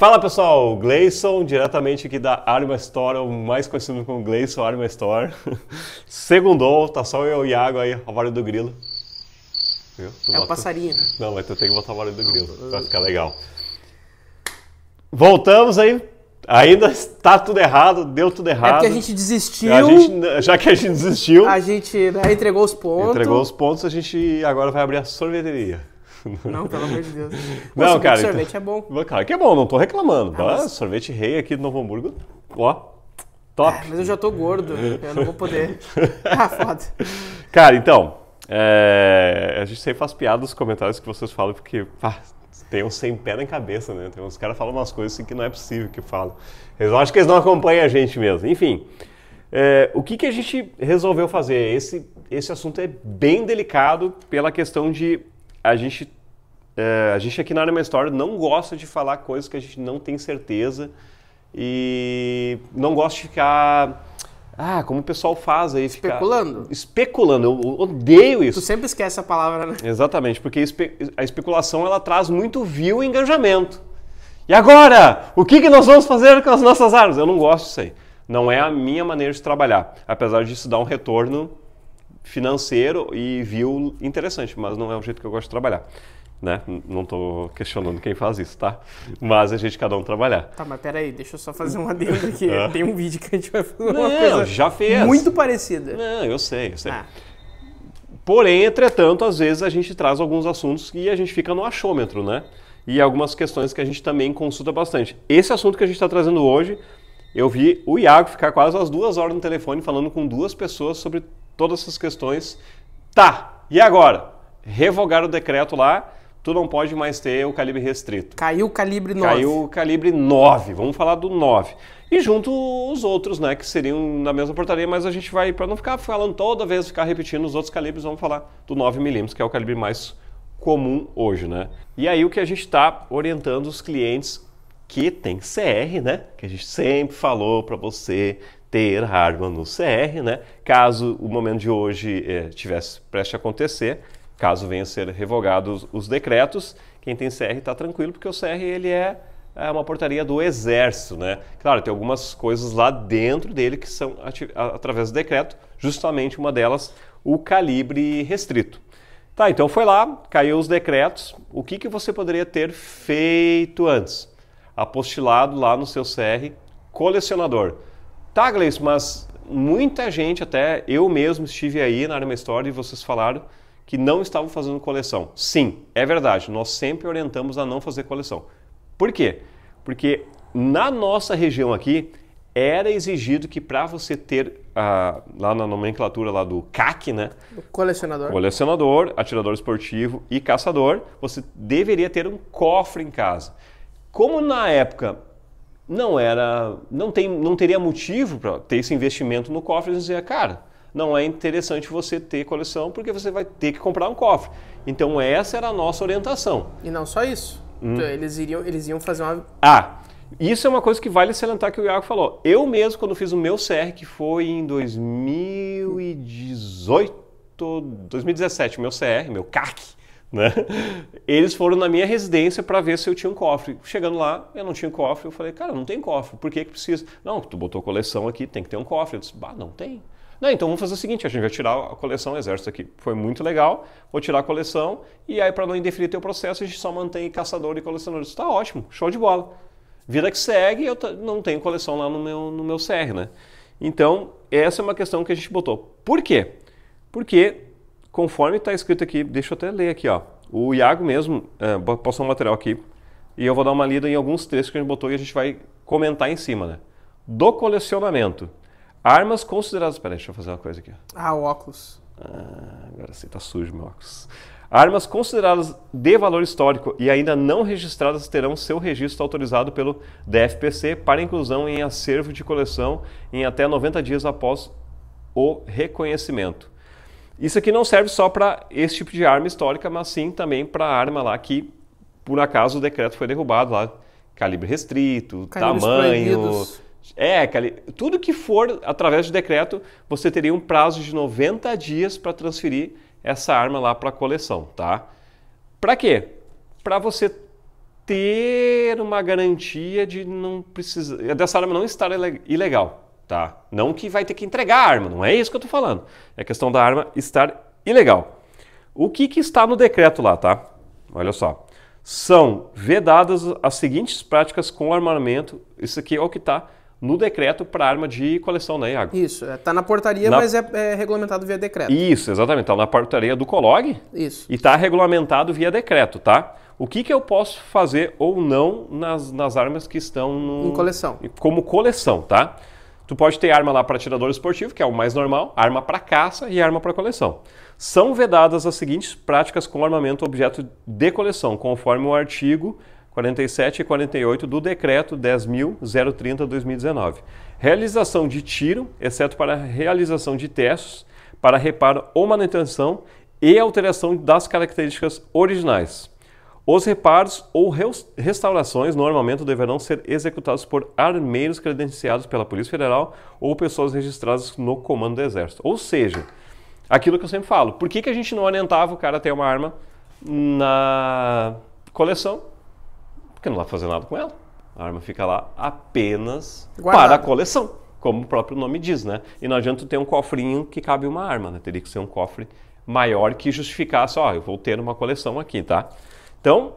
Fala pessoal, Gleison, diretamente aqui da Arma Store, o mais conhecido como Gleison Arma Store. Segundou, tá só eu e o Iago aí, o Vale do Grilo. Viu? Tu é bota... o passarinho. Não, mas tu tem que botar o Vale do Grilo, Não, vai ficar legal. Voltamos aí, Ainda está tudo errado, deu tudo é errado. É que a gente desistiu. A gente, já que a gente desistiu. A gente né, entregou os pontos. Entregou os pontos, a gente agora vai abrir a sorveteria. Não, pelo amor de Deus. não, cara. Então sorvete então, é bom. Cara, que é bom, não tô reclamando. Tá? Ah, mas... Sorvete rei aqui do Novo Hamburgo. Ó. Top. É, mas eu já tô gordo, eu não vou poder. ah, foda. Cara, então. É... A gente sempre faz piada nos comentários que vocês falam, porque. tem uns sem pé na cabeça, né? Tem uns caras falam umas coisas assim que não é possível que falam. Eles acham que eles não acompanham a gente mesmo. Enfim, é, o que, que a gente resolveu fazer? Esse, esse assunto é bem delicado pela questão de a gente é, a gente aqui na área mais história não gosta de falar coisas que a gente não tem certeza e não gosta de ficar ah, como o pessoal faz aí ficar especulando. Especulando, eu odeio isso. Tu sempre esquece a palavra, né? Exatamente, porque a especulação ela traz muito view e engajamento. E agora, o que que nós vamos fazer com as nossas armas? Eu não gosto disso aí. Não é a minha maneira de trabalhar, apesar disso dar um retorno financeiro e view interessante, mas não é o jeito que eu gosto de trabalhar né? Não estou questionando quem faz isso, tá? Mas a gente cada um trabalhar. Tá, mas peraí, deixa eu só fazer um adendo aqui. Ah. Tem um vídeo que a gente vai fazer Não, uma coisa já fez. muito parecida. Não, eu sei, eu sei. Ah. Porém, entretanto, às vezes a gente traz alguns assuntos e a gente fica no achômetro, né? E algumas questões que a gente também consulta bastante. Esse assunto que a gente está trazendo hoje, eu vi o Iago ficar quase as duas horas no telefone falando com duas pessoas sobre todas essas questões. Tá, e agora? Revogar o decreto lá, tu não pode mais ter o calibre restrito. Caiu o calibre 9. Caiu o calibre 9, vamos falar do 9. E junto os outros, né, que seriam na mesma portaria, mas a gente vai, para não ficar falando toda vez, ficar repetindo os outros calibres, vamos falar do 9mm, que é o calibre mais comum hoje, né? E aí o que a gente está orientando os clientes que tem CR, né? Que a gente sempre falou para você ter arma no CR, né? Caso o momento de hoje eh, tivesse prestes a acontecer, caso venham a ser revogados os decretos. Quem tem CR está tranquilo, porque o CR ele é, é, uma portaria do Exército. Né? Claro, tem algumas coisas lá dentro dele que são através do decreto, justamente uma delas, o calibre restrito. Tá, então foi lá, caiu os decretos. O que, que você poderia ter feito antes? Apostilado lá no seu CR colecionador. Tá, Gleice, mas muita gente, até eu mesmo estive aí na Arma História e vocês falaram que não estavam fazendo coleção. Sim, é verdade, nós sempre orientamos a não fazer coleção. Por quê? Porque na nossa região aqui era exigido que para você ter ah, lá na nomenclatura lá do CAC, né? O colecionador. Colecionador, atirador esportivo e caçador, você deveria ter um cofre em casa. Como na época não era, não tem, não teria motivo para ter esse investimento no cofre, eles diziam, cara, não é interessante você ter coleção porque você vai ter que comprar um cofre. Então essa era a nossa orientação. E não só isso. Hum. Então, eles, iriam, eles iam fazer uma. Ah, isso é uma coisa que vale salientar que o Iago falou. Eu mesmo, quando fiz o meu CR, que foi em 2018, 2017, meu CR, meu CAC, né? Eles foram na minha residência para ver se eu tinha um cofre. Chegando lá, eu não tinha um cofre. Eu falei, cara, não tem cofre. Por que, que precisa? Não, tu botou coleção aqui, tem que ter um cofre. Eu disse, bah, não tem. Não, né, então vamos fazer o seguinte, a gente vai tirar a coleção exército aqui. Foi muito legal, vou tirar a coleção e aí para não indefinir teu processo, a gente só mantém caçador e colecionador. Está ótimo, show de bola. Vida que segue, eu não tenho coleção lá no meu, no meu CR, né? Então, essa é uma questão que a gente botou. Por quê? Porque, conforme está escrito aqui, deixa eu até ler aqui, ó. O Iago mesmo uh, é, passou um material aqui e eu vou dar uma lida em alguns textos que a gente botou e a gente vai comentar em cima, né? Do colecionamento. Armas consideradas. Peraí, deixa eu fazer uma coisa aqui. Ah, o óculos. Ah, agora sim, tá sujo meu óculos. Armas consideradas de valor histórico e ainda não registradas terão seu registro autorizado pelo DFPC para inclusão em acervo de coleção em até 90 dias após o reconhecimento. Isso aqui não serve só para esse tipo de arma histórica, mas sim também para a arma lá que, por acaso, o decreto foi derrubado lá. Calibre restrito, Calibres tamanho. Proibidos é, tudo que for através de decreto, você teria um prazo de 90 dias para transferir essa arma lá para a coleção, tá? Para quê? Para você ter uma garantia de não precisar dessa arma não estar ilegal, tá? Não que vai ter que entregar a arma, não é isso que eu estou falando. É questão da arma estar ilegal. O que, que está no decreto lá, tá? Olha só. São vedadas as seguintes práticas com armamento. Isso aqui é o que está no decreto para arma de coleção, né, Iago? Isso, está é, na portaria, na... mas é, é, regulamentado via decreto. Isso, exatamente. Está na portaria do COLOG Isso. e está regulamentado via decreto, tá? O que, que eu posso fazer ou não nas, nas armas que estão no... em coleção? Como coleção, tá? Tu pode ter arma lá para atirador esportivo, que é o mais normal, arma para caça e arma para coleção. São vedadas as seguintes práticas com armamento objeto de coleção, conforme o artigo 47 e 48 do Decreto 10.030-2019. Realização de tiro, exceto para realização de testes para reparo ou manutenção e alteração das características originais. Os reparos ou restaurações normalmente deverão ser executados por armeiros credenciados pela Polícia Federal ou pessoas registradas no Comando do Exército. Ou seja, aquilo que eu sempre falo, por que, que a gente não orientava o cara a ter uma arma na coleção porque não dá fazer nada com ela. A arma fica lá apenas Guardado. para a coleção, como o próprio nome diz, né? E não adianta ter um cofrinho que cabe uma arma, né? Teria que ser um cofre maior que justificasse, ó, oh, eu vou ter uma coleção aqui, tá? Então,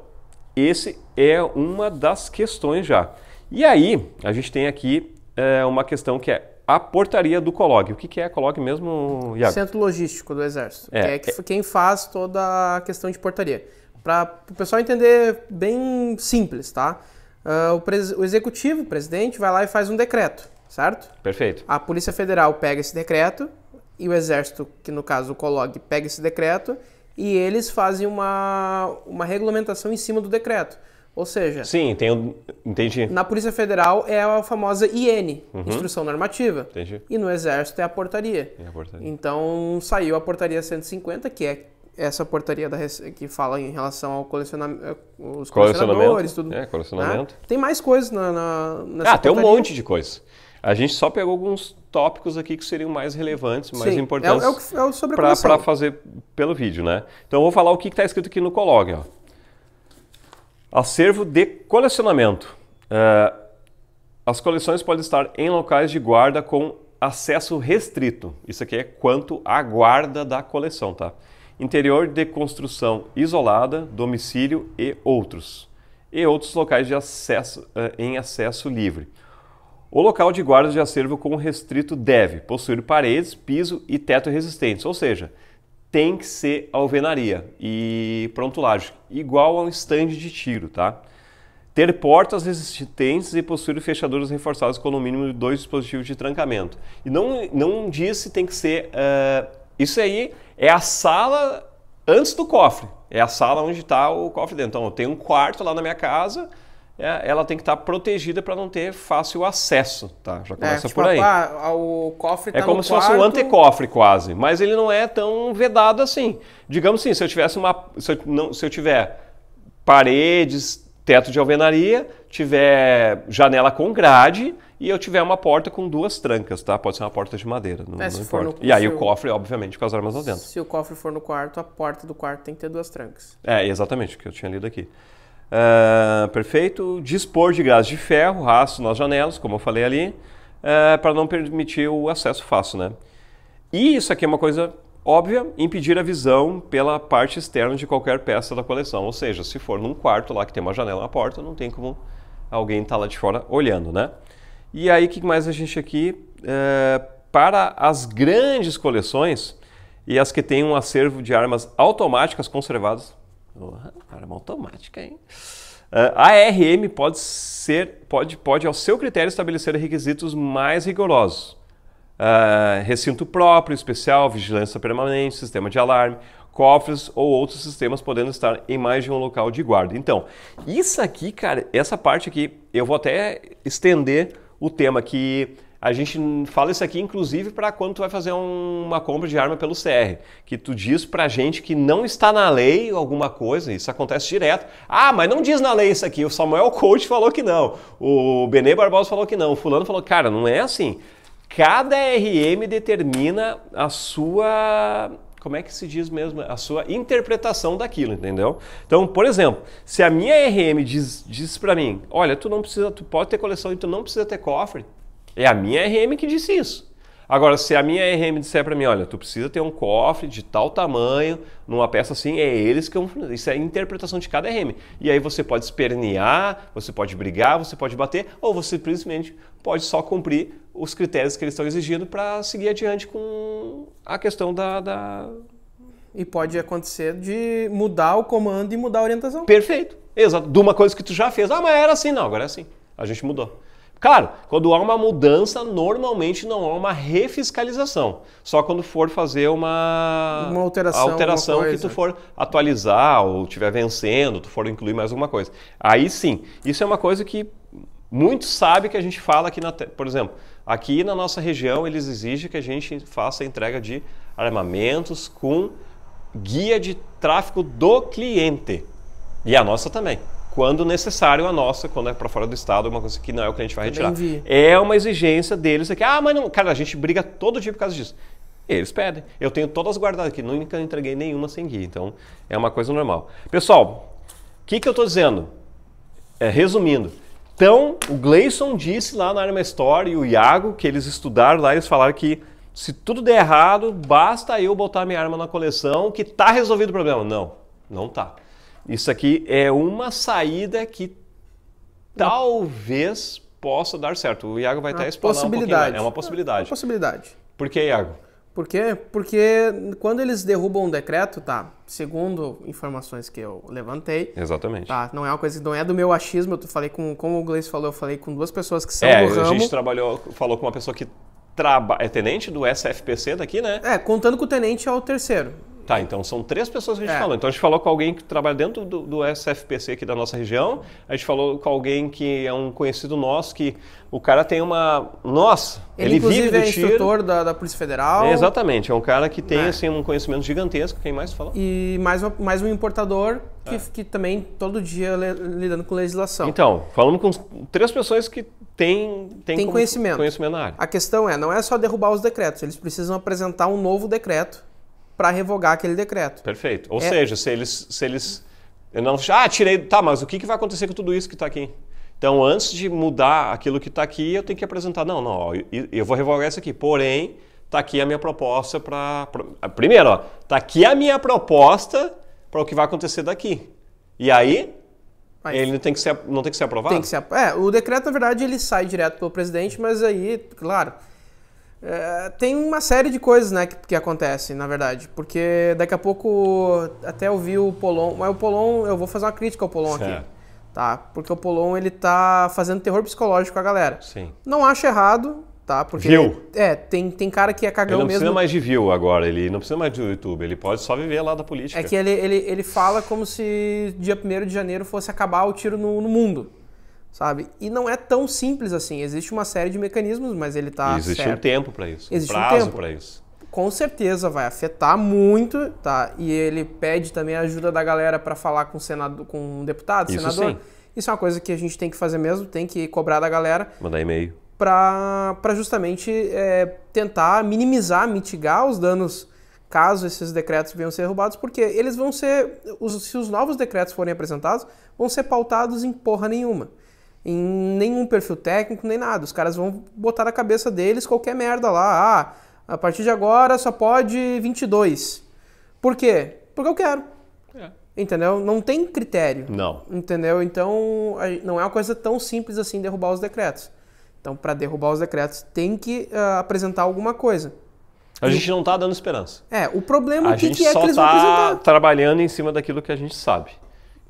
esse é uma das questões já. E aí, a gente tem aqui é, uma questão que é a portaria do COLOG. O que, que é a COLOG mesmo, Iago? Centro Logístico do Exército. É, que é, é quem faz toda a questão de portaria. Para o pessoal entender bem simples, tá? Uh, o, pres, o executivo, o presidente, vai lá e faz um decreto, certo? Perfeito. A Polícia Federal pega esse decreto e o Exército, que no caso o COLOG, pega esse decreto e eles fazem uma, uma regulamentação em cima do decreto. Ou seja, sim, tem, entendi. Na Polícia Federal é a famosa IN, uhum. instrução normativa. Entendi. E no Exército é a portaria. É a portaria. Então saiu a portaria 150, que é essa portaria da, que fala em relação ao eh, colecionamento, os colecionadores, tudo. É, né? colecionamento. Né? Tem mais coisas na, na, nessa Ah, portaria. tem um monte de coisa. A gente só pegou alguns tópicos aqui que seriam mais relevantes, mais Sim, é importantes é, é, é para fazer pelo vídeo, né? Então eu vou falar o que está escrito aqui no COLOG. Ó. Acervo de colecionamento. Uh, as coleções podem estar em locais de guarda com acesso restrito. Isso aqui é quanto à guarda da coleção, tá? interior de construção isolada, domicílio e outros, e outros locais de acesso, eh, em acesso livre. O local de guarda de acervo com restrito deve possuir paredes, piso e teto resistentes, ou seja, tem que ser alvenaria e laje igual a um estande de tiro, tá? Ter portas resistentes e possuir fechaduras reforçadas com no mínimo dois dispositivos de trancamento. E não, não diz se tem que ser eh, isso aí é a sala antes do cofre. É a sala onde está o cofre dentro. Então, eu tenho um quarto lá na minha casa, é, ela tem que estar tá protegida para não ter fácil acesso, tá? Já é, começa é, tipo, por aí. Ah, ah, o cofre é tá É como se quarto... fosse um antecofre quase, mas ele não é tão vedado assim. Digamos assim, se eu tivesse uma se eu, não, se eu tiver paredes, teto de alvenaria, tiver janela com grade e eu tiver uma porta com duas trancas, tá? Pode ser uma porta de madeira, não, é, não importa. No, e aí o cofre, obviamente, com as armas lá dentro. Se o cofre for no quarto, a porta do quarto tem que ter duas trancas. É, exatamente, o que eu tinha lido aqui. Uh, perfeito. Dispor de gás de ferro, rastro nas janelas, como eu falei ali, uh, para não permitir o acesso fácil, né? E isso aqui é uma coisa óbvia, impedir a visão pela parte externa de qualquer peça da coleção. Ou seja, se for num quarto lá que tem uma janela na porta, não tem como alguém está lá de fora olhando, né? E aí, o que mais a gente aqui? É, para as grandes coleções e as que têm um acervo de armas automáticas conservadas. Oh, arma automática, hein? É, a ARM pode ser, pode, pode ao seu critério estabelecer requisitos mais rigorosos. Uh, recinto próprio, especial, vigilância permanente, sistema de alarme cofres ou outros sistemas podendo estar em mais de um local de guarda. Então, isso aqui, cara, essa parte aqui, eu vou até estender o tema que a gente fala isso aqui, inclusive, para quando tu vai fazer um, uma compra de arma pelo CR, que tu diz para gente que não está na lei alguma coisa, isso acontece direto. Ah, mas não diz na lei isso aqui, o Samuel Coach falou que não, o Benê Barbosa falou que não, o fulano falou, cara, não é assim. Cada RM determina a sua como é que se diz mesmo, a sua interpretação daquilo, entendeu? Então, por exemplo, se a minha RM diz, diz para mim, olha, tu não precisa, tu pode ter coleção e tu não precisa ter cofre, é a minha RM que disse isso. Agora, se a minha RM disser para mim, olha, tu precisa ter um cofre de tal tamanho, numa peça assim, é eles que... Isso é a interpretação de cada RM. E aí você pode espernear, você pode brigar, você pode bater, ou você simplesmente pode só cumprir os critérios que eles estão exigindo para seguir adiante com a questão da, da... E pode acontecer de mudar o comando e mudar a orientação. Perfeito. Exato. De uma coisa que tu já fez. Ah, mas era assim. Não, agora é assim. A gente mudou. Claro, quando há uma mudança, normalmente não há uma refiscalização. Só quando for fazer uma, uma alteração, alteração que tu for atualizar ou tiver vencendo, tu for incluir mais alguma coisa. Aí sim, isso é uma coisa que muitos sabem que a gente fala aqui na, por exemplo, aqui na nossa região eles exigem que a gente faça a entrega de armamentos com guia de tráfego do cliente. E a nossa também quando necessário, a nossa, quando é para fora do estado, uma coisa que não é o cliente vai retirar. Vi. É uma exigência deles aqui. Ah, mas não. Cara, a gente briga todo dia por causa disso. Eles pedem. Eu tenho todas guardadas aqui, nunca entreguei nenhuma sem guia. Então é uma coisa normal. Pessoal, o que, que eu estou dizendo? É, resumindo. Então, o Gleison disse lá na Arma Store e o Iago que eles estudaram lá, eles falaram que se tudo der errado, basta eu botar minha arma na coleção que tá resolvido o problema. Não, não tá. Isso aqui é uma saída que talvez possa dar certo. O Iago vai até explorar possibilidade. Um É uma possibilidade. É uma possibilidade. Por que, Iago? Porque, porque quando eles derrubam um decreto, tá? Segundo informações que eu levantei. Exatamente. Tá, não é uma coisa que não é do meu achismo, eu falei com, como o Gleice falou, eu falei com duas pessoas que são é, do ramo. a gente trabalhou, falou com uma pessoa que traba, é tenente do SFPC daqui, né? É, contando com o tenente é o terceiro. Tá, então são três pessoas que a gente é. falou. Então a gente falou com alguém que trabalha dentro do, do, SFPC aqui da nossa região, a gente falou com alguém que é um conhecido nosso, que o cara tem uma. Nossa, ele, ele vive do é tiro. instrutor da, da Polícia Federal. É, exatamente, é um cara que tem é. assim, um conhecimento gigantesco, quem mais falou? E mais, uma, mais um importador que, é. que também todo dia le, lidando com legislação. Então, falando com três pessoas que têm, têm tem conhecimento. conhecimento na área. A questão é, não é só derrubar os decretos, eles precisam apresentar um novo decreto para revogar aquele decreto. Perfeito. Ou é... seja, se eles, se eles não. Ah, tirei. Tá, mas o que, que vai acontecer com tudo isso que está aqui? Então, antes de mudar aquilo que está aqui, eu tenho que apresentar. Não, não, ó, eu, eu vou revogar isso aqui. Porém, está aqui a minha proposta para. Ah, primeiro, está aqui a minha proposta para o que vai acontecer daqui. E aí, aí ele tem que ser, não tem que ser aprovado? Tem que ser É, o decreto, na verdade, ele sai direto pelo presidente, mas aí, claro é, tem uma série de coisas, né, que, que acontece, na verdade. Porque daqui a pouco até eu vi o Polon. Mas o Polon, eu vou fazer uma crítica ao Polon certo. aqui. Tá? Porque o Polon, ele tá fazendo terror psicológico com a galera. Sim. Não acho errado, tá? Porque Ele, é, tem, tem cara que é cagão mesmo. Ele não precisa mais de view agora, ele não precisa mais de YouTube, ele pode só viver lá da política. É que ele, ele, ele fala como se dia 1 de janeiro fosse acabar o tiro no, no mundo sabe? E não é tão simples assim. Existe uma série de mecanismos, mas ele está Existe certo. um tempo para isso, Existe um prazo um para isso. Com certeza vai afetar muito, tá? E ele pede também a ajuda da galera para falar com o senado, com um deputado, isso senador. Sim. Isso é uma coisa que a gente tem que fazer mesmo, tem que cobrar da galera. Mandar e-mail. Para justamente é, tentar minimizar, mitigar os danos caso esses decretos venham a ser roubados porque eles vão ser, os, se os novos decretos forem apresentados, vão ser pautados em porra nenhuma em nenhum perfil técnico, nem nada. Os caras vão botar na cabeça deles qualquer merda lá. Ah, a partir de agora só pode 22. Por quê? Porque eu quero. É. Entendeu? Não tem critério. Não. Entendeu? Então, não é uma coisa tão simples assim derrubar os decretos. Então, para derrubar os decretos, tem que uh, apresentar alguma coisa. A gente não está dando esperança. É, o problema é a que, gente que é só está trabalhando em cima daquilo que a gente sabe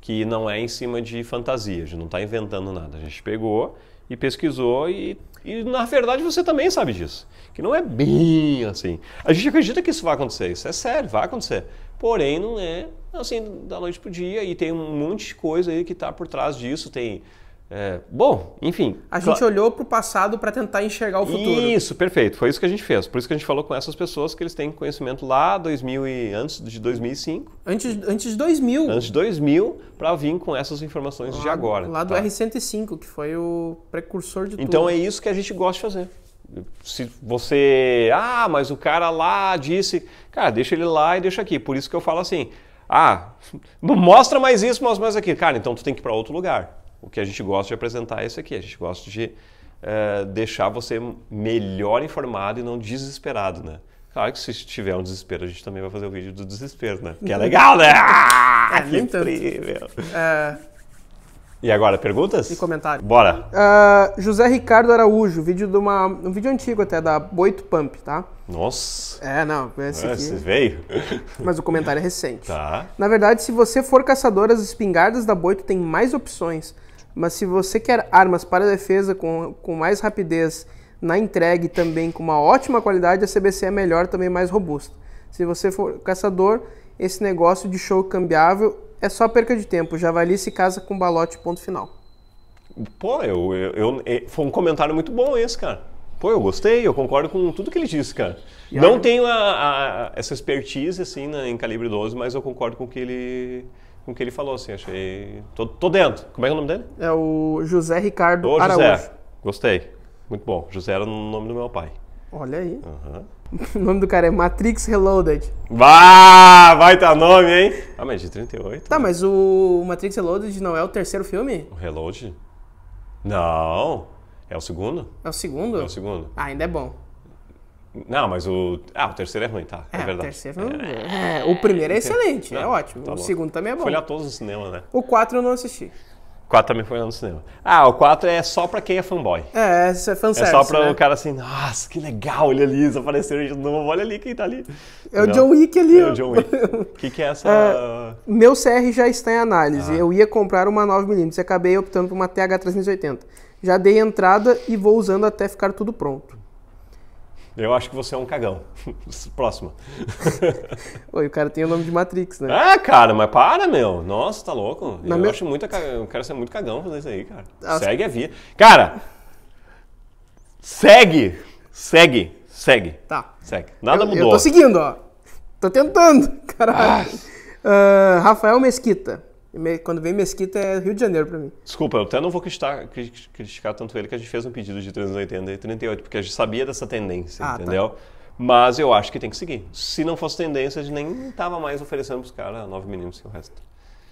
que não é em cima de fantasia, a gente não está inventando nada. A gente pegou e pesquisou e, e, na verdade você também sabe disso, que não é bem assim. A gente acredita que isso vai acontecer, isso é sério, vai acontecer. Porém, não é assim da noite para o dia e tem um monte de coisa aí que está por trás disso, tem é, bom, enfim. A gente claro. olhou para o passado para tentar enxergar o futuro. Isso, perfeito. Foi isso que a gente fez. Por isso que a gente falou com essas pessoas que eles têm conhecimento lá 2000 e, antes de 2005. Antes, antes de 2000. Antes de 2000, para vir com essas informações lá, de agora. Lá do tá? R105, que foi o precursor de então, tudo. Então é isso que a gente gosta de fazer. Se você. Ah, mas o cara lá disse. Cara, deixa ele lá e deixa aqui. Por isso que eu falo assim. Ah, mostra mais isso, mostra mais aquilo. Cara, então tu tem que ir para outro lugar o que a gente gosta de apresentar é isso aqui. A gente gosta de é, deixar você melhor informado e não desesperado, né? Claro que se tiver um desespero, a gente também vai fazer o vídeo do desespero, né? Que é legal, né? Ah, é, incrível! É. E agora, perguntas? E comentários. Bora! Uh, José Ricardo Araújo, vídeo de uma, um vídeo antigo até, da Boito Pump, tá? Nossa! É, não, esse é, aqui... Esse veio? Mas o comentário é recente. Tá. Na verdade, se você for caçador, as espingardas da Boito têm mais opções. Mas se você quer armas para defesa com, com mais rapidez na entrega e também com uma ótima qualidade, a CBC é melhor, também mais robusta. Se você for caçador, esse negócio de show cambiável é só perca de tempo. Javali se casa com balote, ponto final. Pô, eu, eu, eu, é, foi um comentário muito bom esse, cara. Pô, eu gostei, eu concordo com tudo que ele disse, cara. E Não tenho a, a, essa expertise, assim, na, né, em calibre 12, mas eu concordo com o que ele com o que ele falou, assim, achei. Tô, tô dentro. Como é, é o nome dele? É o José Ricardo Ô, Araújo. José. Gostei. Muito bom. José era o nome do meu pai. Olha aí. Uhum. O nome do cara é Matrix Reloaded. Bah, vai tá nome, hein? Ah, mas é de 38. Tá, né? mas o Matrix Reloaded não é o terceiro filme? O Reload? Não. É o segundo? É o segundo? É o segundo. Ah, ainda é bom. Não, mas o. Ah, o terceiro é ruim, tá. É, é verdade. O, terceiro... é... É... o primeiro é, é excelente, é ótimo. Tá o bom. segundo também é bom. Foi lá todos no cinema, né? O 4 eu não assisti. O 4 também foi lá no cinema. Ah, o 4 é só pra quem é fanboy. É, isso é fanservice. É só pra né? o cara assim, nossa, que legal, olha ali, eles apareceram de novo, olha ali quem tá ali. É o não. John Wick ali. É o John Wick. O que, que é essa. É, meu CR já está em análise. Ah. Eu ia comprar uma 9mm, acabei optando por uma TH380. Já dei entrada e vou usando até ficar tudo pronto. Eu acho que você é um cagão. Próxima. Oi, o cara tem o nome de Matrix, né? Ah, cara, mas para, meu. Nossa, tá louco. Na eu acho muito. Eu quero ser muito cagão fazer isso aí, cara. Nossa. Segue a via. Cara! Segue! Segue! Segue. Tá. Segue. Nada eu, mudou. Eu tô seguindo, ó. Tô tentando, caralho. Ah. Uh, Rafael Mesquita. Quando vem Mesquita é Rio de Janeiro para mim. Desculpa, eu até não vou criticar, criticar, tanto ele que a gente fez um pedido de 380 e 38, porque a gente sabia dessa tendência, ah, tá. entendeu? Tá. Mas eu acho que tem que seguir. Se não fosse tendência, a gente nem tava mais oferecendo para os caras 9 ah, meninos e o resto.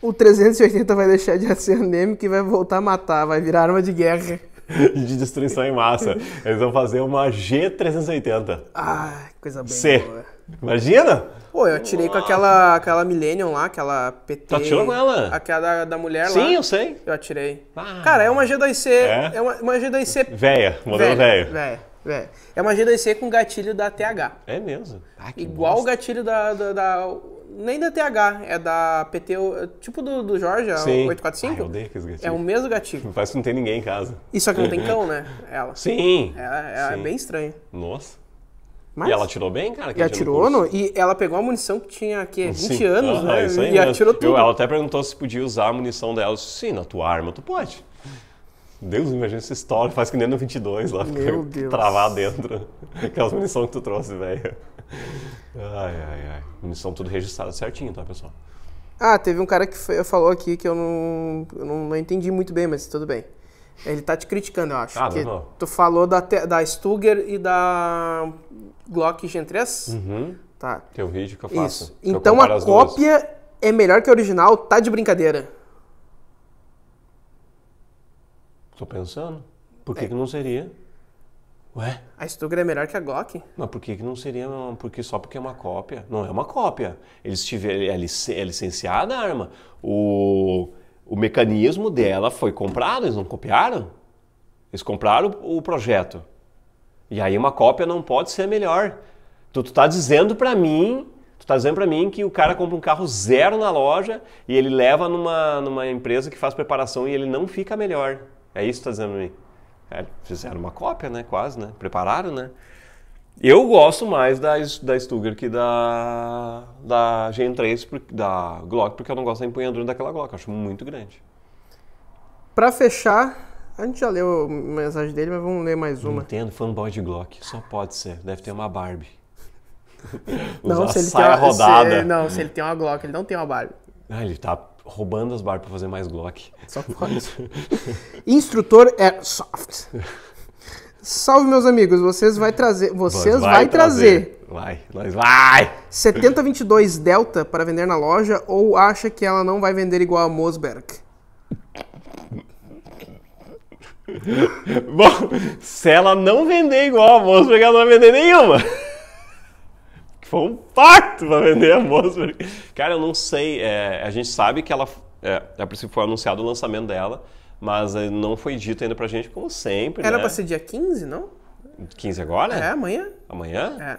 O 380 vai deixar de ser anêmico e vai voltar a matar, vai virar arma de guerra. de destruição em massa. Eles vão fazer uma G380. Ah, coisa bem C. boa. Imagina! Pô, eu atirei com aquela, aquela Millennium lá, aquela PT. Tu atirou com ela? Aquela da, da mulher Sim, lá. Sim, eu sei. Eu atirei. Ah. Cara, é uma G2C. É, é uma, uma G2C. Véia, modelo velho. Véia, véia. É uma G2C com gatilho da TH. É mesmo. Ah, Igual o gatilho da, da, da, Nem da TH, é da PT, tipo do, do Jorge, é a 845. Ai, eu odeio aqueles gatilhos. É o mesmo gatilho. Parece que não tem ninguém em casa. Isso aqui não tem uhum. cão, né? Ela. Sim. É, é, é Sim. é bem estranho. Nossa. Mas... E ela atirou bem, cara? e atirou, no, e ela pegou a munição que tinha aqui 20 Sim. anos, ah, né? Isso aí e mesmo. atirou tudo. ela até perguntou se podia usar a munição dela. Eu disse, Sim, na tua arma, tu pode. Deus, imagina essa história, faz que nem no 22 lá, Meu Deus. travar dentro. Aquelas munições que tu trouxe, velho. Ai, ai, ai. Munição tudo registrada certinho, tá, pessoal? Ah, teve um cara que falou aqui que eu não, eu não, não entendi muito bem, mas tudo bem. Ele tá te criticando, eu acho. Ah, não, não. Tu falou da, da Stuger e da Glock entre 3. Uhum. Tá. Tem é vídeo que eu faço. Isso. Que então a cópia duas. é melhor que a original, tá de brincadeira. Tô pensando. Por que, é. que não seria? Ué? A Stuger é melhor que a Glock? Mas por que, que não seria? Porque só porque é uma cópia. Não é uma cópia. Eles tiveram, é, é licenciada a arma. O, o mecanismo dela foi comprado, eles não copiaram? Eles compraram o projeto. E aí uma cópia não pode ser melhor. Tu, tu tá dizendo para mim, tu tá dizendo para mim que o cara compra um carro zero na loja e ele leva numa, numa empresa que faz preparação e ele não fica melhor. É isso que tu tá dizendo para mim. É, fizeram uma cópia, né? Quase, né? Prepararam, né? Eu gosto mais da, da Stuger que da, da Gen 3 da Glock, porque eu não gosto da empunhadura daquela Glock. Eu acho muito grande. Para fechar, a gente já leu a mensagem dele, mas vamos ler mais uma. Nintendo fanboy de Glock, só pode ser. Deve ter uma Barbie. não, se ele tem uma, rodada. Se, não, se ele tem uma Glock, ele não tem uma Barbie. Ah, ele tá roubando as Barbie para fazer mais Glock. Só pode. Instrutor Airsoft. É Salve, meus amigos. Vocês vai trazer. Vocês vai, vai trazer. trazer. Vai, nós vai! 7022 Delta para vender na loja ou acha que ela não vai vender igual a Mosberg? Bom, se ela não vender igual a Mosberg, ela não vai vender nenhuma. Foi um pacto para vender a Mosberg. Cara, eu não sei. É, a gente sabe que ela. É, a princípio foi anunciado o lançamento dela, mas é, não foi dito ainda pra gente, como sempre. Era né? pra ser dia 15, não? 15 agora? É, amanhã. Amanhã? É. é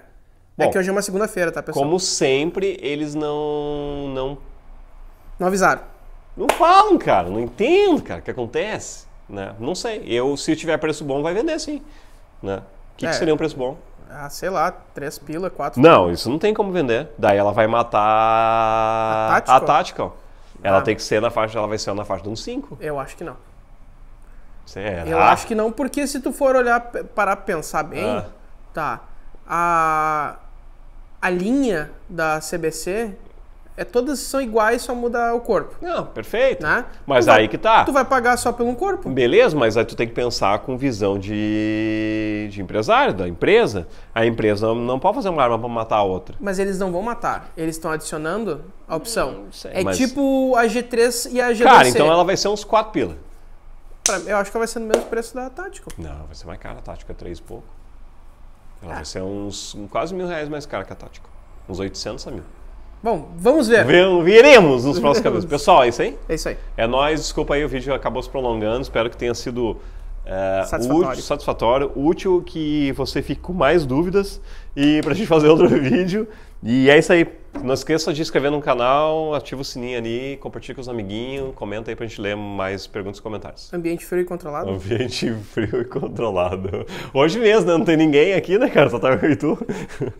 Bom, é que hoje é uma segunda-feira, tá, pessoal? Como sempre, eles não. Não, não avisaram. Não falam, cara. Não entendo, cara, o que acontece. Né? Não sei. Eu, se tiver preço bom, vai vender sim. Né? O que, é, que seria um preço bom? Ah, sei lá, 3 pila, 4 Não, isso não tem como vender. Daí ela vai matar a tática. Ela ah, tem que ser na faixa, ela vai ser na faixa de um 5. Eu acho que não. Será? É Eu acho que não, porque se tu for olhar, parar pra pensar bem, ah. tá. A, a linha da CBC é, todas são iguais, só muda o corpo. Não, perfeito. Né? Mas tu aí vai, que tá. Tu vai pagar só pelo corpo. Beleza, mas aí tu tem que pensar com visão de, de empresário, da empresa. A empresa não pode fazer uma arma para matar a outra. Mas eles não vão matar. Eles estão adicionando a opção. Sei, é mas... tipo a G3 e a g 2 Cara, então ela vai ser uns 4 pila. eu acho que vai ser no mesmo preço da Tático. Não, vai ser mais cara a Tática, 3 é e pouco. Ela ah. vai ser uns quase mil reais mais cara que a Tático. Uns 800 a mil. Bom, vamos ver. Viremos nos próximos capítulos. Pessoal, é isso aí? É isso aí. É nóis, desculpa aí, o vídeo acabou se prolongando. Espero que tenha sido é, satisfatório. Útil, satisfatório, útil, que você fique com mais dúvidas e pra gente fazer outro vídeo. E é isso aí. Não esqueça de inscrever no canal, ativa o sininho ali, compartilha com os amiguinhos, comenta aí pra gente ler mais perguntas e comentários. Ambiente frio e controlado? Ambiente frio e controlado. Hoje mesmo, né? Não tem ninguém aqui, né, cara? Só tá eu e tu.